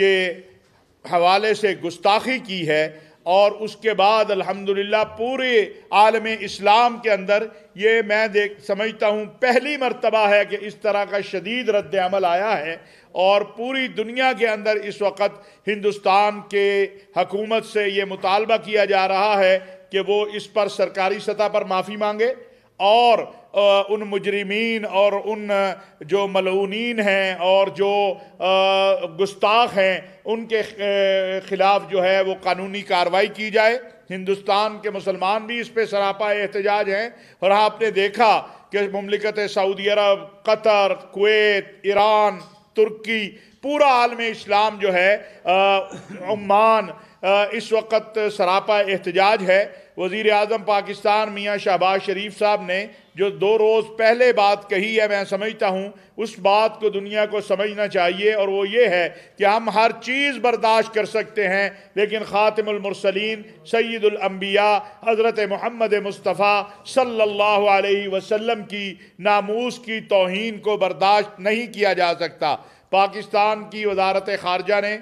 के हवाले से गुस्ताखी की है और उसके बाद अल्हम्दुलिल्लाह पूरे आलम इस्लाम के अंदर ये मैं देख समझता हूँ पहली मरतबा है कि इस तरह का शदीद रद्द अमल आया है और पूरी दुनिया के अंदर इस वक्त हिंदुस्तान के हकूमत से ये मुतालबा किया जा रहा है कि वो इस पर सरकारी सतह पर माफ़ी मांगे और उन मुजरमीन और उन जो मलूनिन हैं और जो गुस्ताख हैं उनके ख़िलाफ़ जो है वो कानूनी कार्रवाई की जाए हिंदुस्तान के मुसलमान भी इस पर सरापा एहतजाज हैं और आपने देखा कि ममलिकत Saudi Arab Qatar Kuwait Iran Turkey पूरा आलम इस्लाम जो है उमान इस वक्त सरापा एहतजाज है वज़ी अजम पाकिस्तान मियाँ शहबाज शरीफ साहब ने जो दो रोज़ पहले बात कही है मैं समझता हूँ उस बात को दुनिया को समझना चाहिए और वो ये है कि हम हर चीज़ बर्दाश्त कर सकते हैं लेकिन ख़ातिमसलिन सैदुलम्बिया हज़रत महमद मुस्तफ़ा सल्ला वसम की नामूस की तोहन को बर्दाश्त नहीं किया जा सकता पाकिस्तान की वजारत खारजा ने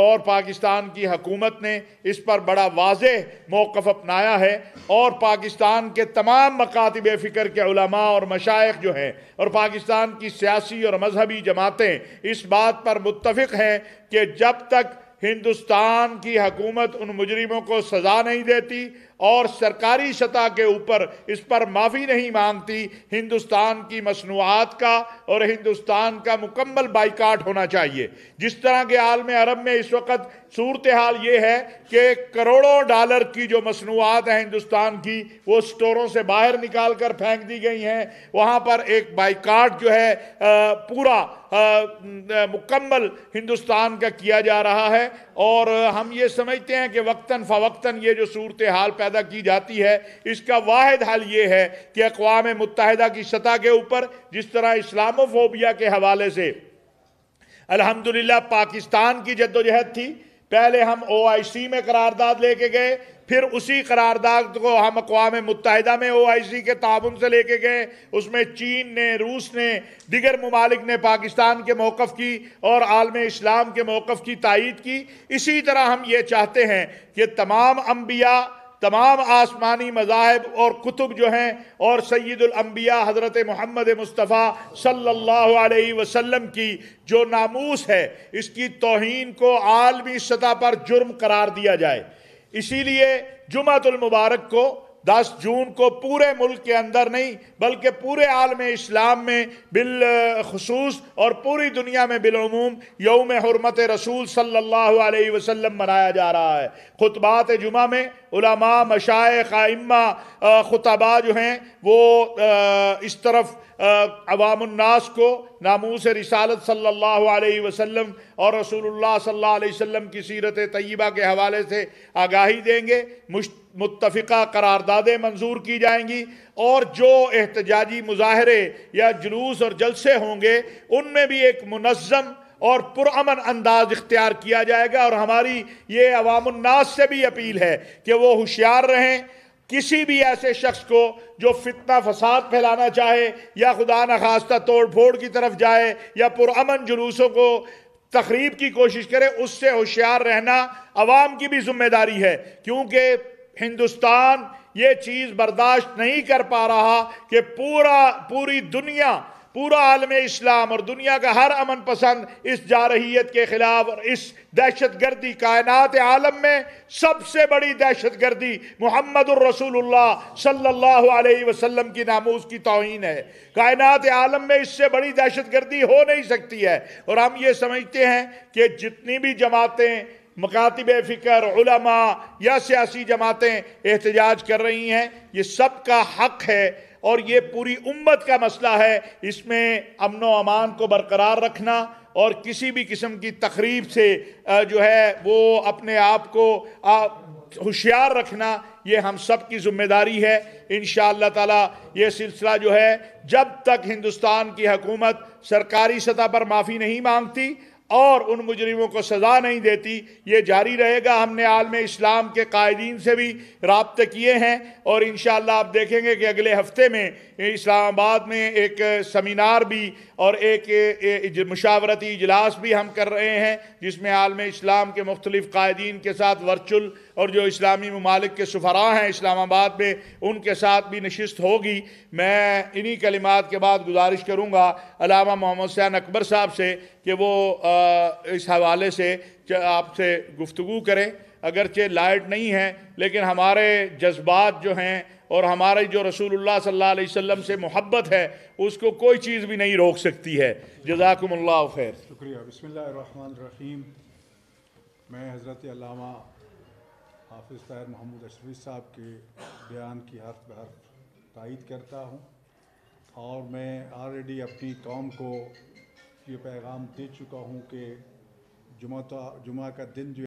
और पाकिस्तान की हकूमत ने इस पर बड़ा वाज मौक़ अपनाया है और पाकिस्तान के तमाम मकातब फ़िक्र के और मशाइ जो हैं और पाकिस्तान की सियासी और मजहबी जमातें इस बात पर मुतफ़ हैं कि जब तक हिंदुस्तान की हकूमत उन मुजरमों को सज़ा नहीं देती और सरकारी सतह के ऊपर इस पर माफ़ी नहीं मांगती हिंदुस्तान की मसनूआत का और हिंदुस्तान का मुकम्मल बाइकाट होना चाहिए जिस तरह के आलम अरब में इस वक्त सूरत हाल ये है कि करोड़ों डॉलर की जो मसनूआत हैं हिंदुस्तान की वो स्टोरों से बाहर निकाल कर फेंक दी गई हैं वहाँ पर एक बाइकाट जो है पूरा मुकम्मल हिंदुस्तान का किया जा रहा है और हम ये समझते हैं कि वक्ता फ़वक्ता ये जो सूरत हाल पैदा पैदा की जाती है इसका वाद हल ये है कि अकवा मुतहदा की सतह के ऊपर जिस तरह इस्लामोफोबिया के हवाले से अल्हम्दुलिल्लाह पाकिस्तान की जद्दोजहद थी पहले हम ओ आई सी में करारदाद लेके गए फिर उसी करारदाद को हम अकवा मुतहदा में ओ आई सी के ताबन से लेके गए उसमें चीन ने रूस ने दिगर ममालिक ने पाकिस्तान के मौक़ की और आलम इस्लाम के मौक़ की तइद की इसी तरह हम ये चाहते हैं कि तमाम अम्बिया तमाम आसमानी मज़ाहब और कुतुब जो हैं और सैदुलम्बिया हज़रत महमद मुस्तफ़ा सल्लल्लाहु अलैहि वसल्लम की जो नामूस है इसकी तोहन को आलमी सतह पर जुर्म करार दिया जाए इसीलिए जुमातुल मुबारक को दस जून को पूरे मुल्क के अंदर नहीं बल्कि पूरे आलम इस्लाम में बिल खसूस और पूरी दुनिया में बिलूम योम हरमत रसूल सल्लल्लाहु अलैहि वसल्लम मनाया जा रहा है खुतबात जुमा में उलमा मशाए काइम्मा ख़ुतबा जो हैं वो इस तरफ अवामन्नास को नामूस रिसालत सल्लल्लाहु अलैहि वसल्लम और रसूलुल्लाह सल्लल्लाहु अलैहि वसल्लम की सीरत तय्यबा के हवाले से आगाही देंगे मुतफ़ा करारदादें मंजूर की जाएंगी और जो एहतजाजी मुजाहरे या जुलूस और जलसे होंगे उनमें भी एक मनज़म और पुरमन अंदाज इख्तियार किया जाएगा और हमारी ये अवामनास से भी अपील है कि वो होशियार रहें किसी भी ऐसे शख्स को जो फितना फसाद फैलाना चाहे या खुदा न खास्ता तोड़ फोड़ की तरफ जाए या पुरान जुलूसों को तकरीब की कोशिश करे उससे होशियार रहना आवाम की भी जिम्मेदारी है क्योंकि हिंदुस्तान ये चीज़ बर्दाश्त नहीं कर पा रहा कि पूरा पूरी दुनिया पूरा आलम इस्लाम और दुनिया का हर अमन पसंद इस जारहीत के खिलाफ और इस दहशत गर्दी कायनात आलम में सबसे बड़ी दहशत गर्दी मोहम्मद सल्ला वसलम की नामोज की तोहन है कायनात आलम में इससे बड़ी दहशत गर्दी हो नहीं सकती है और हम ये समझते हैं कि जितनी भी जमातें मकातब फ़िक्र या सियासी जमातें एहतजाज कर रही हैं ये सब का हक है और ये पूरी उम्मत का मसला है इसमें अमन अमान को बरकरार रखना और किसी भी किस्म की तकरीब से जो है वो अपने आप को होशियार रखना ये हम सब की जिम्मेदारी है इन ताला ये सिलसिला जो है जब तक हिंदुस्तान की हकूमत सरकारी सतह पर माफ़ी नहीं मांगती और उन मुजरिमों को सज़ा नहीं देती ये जारी रहेगा हमने आलम इस्लाम के कायदीन से भी रबते किए हैं और इन आप देखेंगे कि अगले हफ्ते में इस्लामाबाद में एक सेमिनार भी और एक, एक मशावरती इजलास भी हम कर रहे हैं जिसमें आलम इस्लाम के मुख्तलिफ़ कायदीन के साथ वर्चुअल और जो इस्लामी ममालिक के सफरा हैं इस्लामाबाद में उनके साथ भी नशस्त होगी मैं इन्हीं कलिमात के बाद गुजारिश करूँगा अलामा मोहम्मद सैन अकबर साहब से कि वो आ, इस हवाले से आपसे गुफ्तु करें अगरचे लाइट नहीं है लेकिन हमारे जज्बात जो हैं और हमारे जो रसूल सल्ला अलैहि से मोहब्बत है उसको कोई चीज़ भी नहीं रोक सकती है जजाकमल खैर शुक्रिया बसमीम मैं हज़रत हाफिज़ तायर महमूद अशरफी साहब के बयान की हर हर तायद करता हूँ और मैं ऑलरेडी अपनी कौम को ये पैगाम दे चुका हूँ कि जुमा जुमा का दिन जो